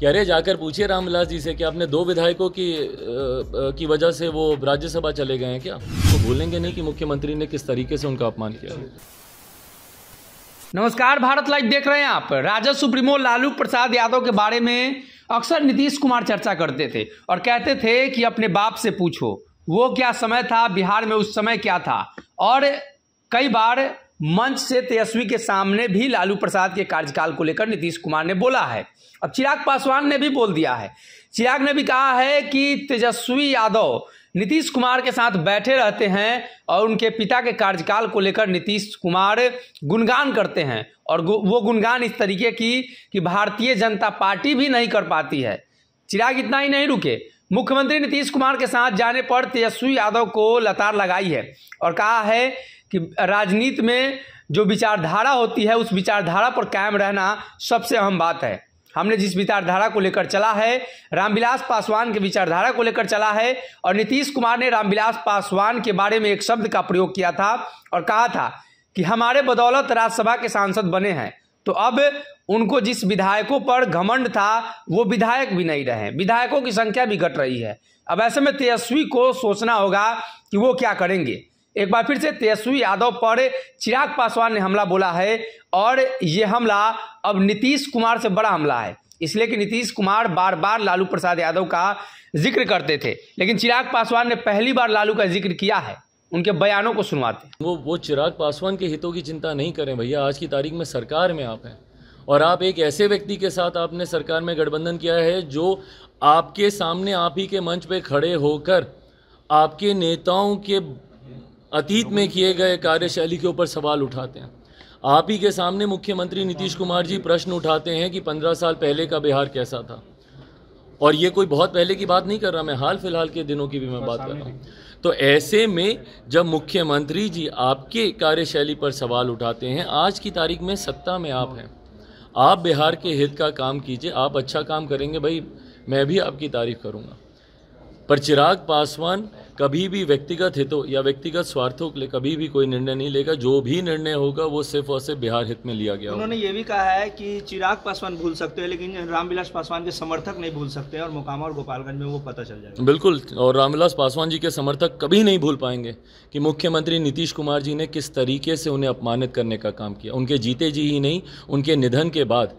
कि अरे जाकर पूछिए रामविलास जी से कि आपने दो विधायकों की आ, की वजह से वो राज्यसभा चले गए हैं क्या तो भूलेंगे नहीं कि मुख्यमंत्री ने किस तरीके से उनका अपमान किया नमस्कार भारत लाइव देख रहे हैं आप राजद सुप्रीमो लालू प्रसाद यादव के बारे में अक्सर नीतीश कुमार चर्चा करते थे और कहते थे कि अपने बाप से पूछो वो क्या समय था बिहार में उस समय क्या था और कई बार मंच से तेजस्वी के सामने भी लालू प्रसाद के कार्यकाल को लेकर नीतीश कुमार ने बोला है अब चिराग पासवान ने भी बोल दिया है चिराग ने भी कहा है कि तेजस्वी यादव नीतीश कुमार के साथ बैठे रहते हैं और उनके पिता के कार्यकाल को लेकर नीतीश कुमार गुणगान करते हैं और वो गुणगान इस तरीके की कि भारतीय जनता पार्टी भी नहीं कर पाती है चिराग इतना ही नहीं रुके मुख्यमंत्री नीतीश कुमार के साथ जाने पर तेजस्वी यादव को लतार लगाई है और कहा है कि राजनीति में जो विचारधारा होती है उस विचारधारा पर कायम रहना सबसे अहम बात है हमने जिस विचारधारा को लेकर चला है रामविलास पासवान के विचारधारा को लेकर चला है और नीतीश कुमार ने रामविलास पासवान के बारे में एक शब्द का प्रयोग किया था और कहा था कि हमारे बदौलत राज्यसभा के सांसद बने हैं तो अब उनको जिस विधायकों पर घमंड था वो विधायक भी नहीं रहे विधायकों की संख्या भी घट रही है अब ऐसे में तेजस्वी को सोचना होगा कि वो क्या करेंगे एक बार फिर से तेजस्वी यादव पर चिराग पासवान ने हमला बोला है और ये हमला अब नीतीश कुमार से बड़ा हमला है इसलिए कि नीतीश कुमार बार बार लालू प्रसाद यादव का जिक्र करते थे लेकिन चिराग पासवान ने पहली बार लालू का जिक्र किया है उनके बयानों को सुनवाते हैं वो वो चिराग पासवान के हितों की चिंता नहीं करें भैया आज की तारीख में सरकार में आप हैं और आप एक ऐसे व्यक्ति के साथ आपने सरकार में गठबंधन किया है जो आपके सामने आप ही के मंच पे खड़े होकर आपके नेताओं के अतीत में किए गए कार्यशैली के ऊपर सवाल उठाते हैं आप ही के सामने मुख्यमंत्री नीतीश कुमार जी प्रश्न उठाते हैं कि पंद्रह साल पहले का बिहार कैसा था और ये कोई बहुत पहले की बात नहीं कर रहा मैं हाल फिलहाल के दिनों की भी मैं बात कर रहा हूँ तो ऐसे में जब मुख्यमंत्री जी आपके कार्यशैली पर सवाल उठाते हैं आज की तारीख में सत्ता में आप हैं आप बिहार के हित का काम कीजिए आप अच्छा काम करेंगे भाई मैं भी आपकी तारीफ़ करूँगा पर चिराग पासवान कभी भी व्यक्तिगत हितों या व्यक्तिगत स्वार्थों के लिए कभी भी कोई निर्णय नहीं लेगा जो भी निर्णय होगा वो सिर्फ और सिर्फ बिहार हित में लिया गया उन्होंने ये भी कहा है कि चिराग पासवान भूल सकते हैं लेकिन रामविलास पासवान के समर्थक नहीं भूल सकते और मोकामा और गोपालगंज में वो पता चल जाएगा बिल्कुल और रामविलास पासवान जी के समर्थक कभी नहीं भूल पाएंगे कि मुख्यमंत्री नीतीश कुमार जी ने किस तरीके से उन्हें अपमानित करने का काम किया उनके जीते जी ही नहीं उनके निधन के बाद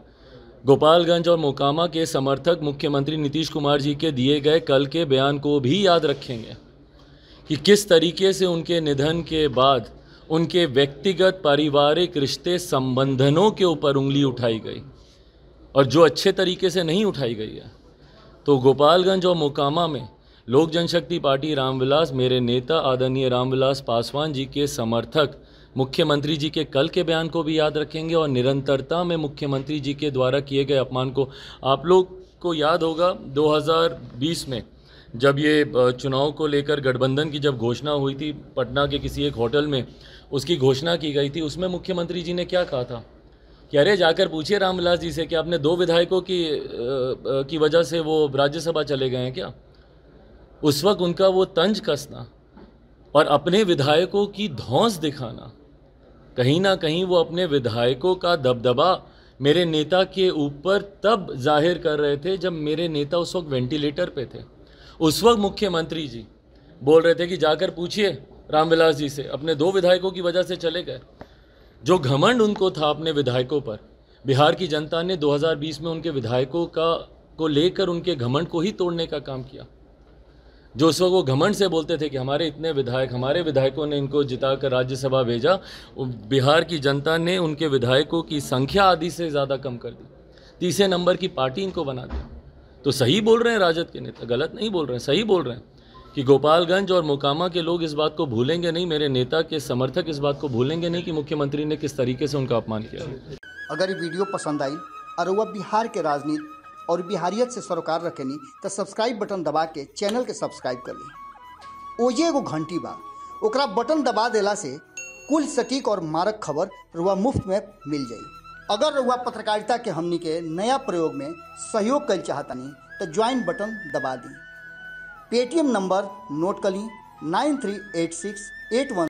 गोपालगंज और मोकामा के समर्थक मुख्यमंत्री नीतीश कुमार जी के दिए गए कल के बयान को भी याद रखेंगे कि किस तरीके से उनके निधन के बाद उनके व्यक्तिगत पारिवारिक रिश्ते संबंधनों के ऊपर उंगली उठाई गई और जो अच्छे तरीके से नहीं उठाई गई है तो गोपालगंज और मोकामा में लोक जनशक्ति पार्टी रामविलास मेरे नेता आदरणीय रामविलास पासवान जी के समर्थक मुख्यमंत्री जी के कल के बयान को भी याद रखेंगे और निरंतरता में मुख्यमंत्री जी के द्वारा किए गए अपमान को आप लोग को याद होगा 2020 में जब ये चुनाव को लेकर गठबंधन की जब घोषणा हुई थी पटना के किसी एक होटल में उसकी घोषणा की गई थी उसमें मुख्यमंत्री जी ने क्या कहा था कि अरे जाकर पूछिए रामविलास जी से कि आपने दो विधायकों की आ, की वजह से वो राज्यसभा चले गए हैं क्या उस वक्त उनका वो तंज कसना और अपने विधायकों की धौंस दिखाना कहीं ना कहीं वो अपने विधायकों का दबदबा मेरे नेता के ऊपर तब जाहिर कर रहे थे जब मेरे नेता उस वक्त वेंटिलेटर पे थे उस वक्त मुख्यमंत्री जी बोल रहे थे कि जाकर पूछिए रामविलास जी से अपने दो विधायकों की वजह से चले गए जो घमंड उनको था अपने विधायकों पर बिहार की जनता ने 2020 में उनके विधायकों का को लेकर उनके घमंड को ही तोड़ने का काम किया जो उस वक्त वो घमंड से बोलते थे कि हमारे इतने विधायक हमारे विधायकों ने इनको जिता कर राज्यसभा भेजा बिहार की जनता ने उनके विधायकों की संख्या आदि से ज़्यादा कम कर दी तीसरे नंबर की पार्टी इनको बना दिया तो सही बोल रहे हैं राजद के नेता गलत नहीं बोल रहे हैं सही बोल रहे हैं कि गोपालगंज और मोकामा के लोग इस बात को भूलेंगे नहीं मेरे नेता के समर्थक इस बात को भूलेंगे नहीं कि मुख्यमंत्री ने किस तरीके से उनका अपमान किया अगर ये वीडियो पसंद आई और वह बिहार के राजनीति और बिहारियत से सरोकार रखेनी तो सब्सक्राइब बटन दबा के चैनल के सब्सक्राइब कर ली ओजे एगो घंटी बा ओकरा बटन दबा देला से कुल सटीक और मारक खबर रुआ मुफ्त में मिल जाए अगर रुआ पत्रकारिता के हमनी के नया प्रयोग में सहयोग कर चाहतनी तो ज्वाइन बटन दबा दी पेटीएम नंबर नोट कर ली nine three eight six eight one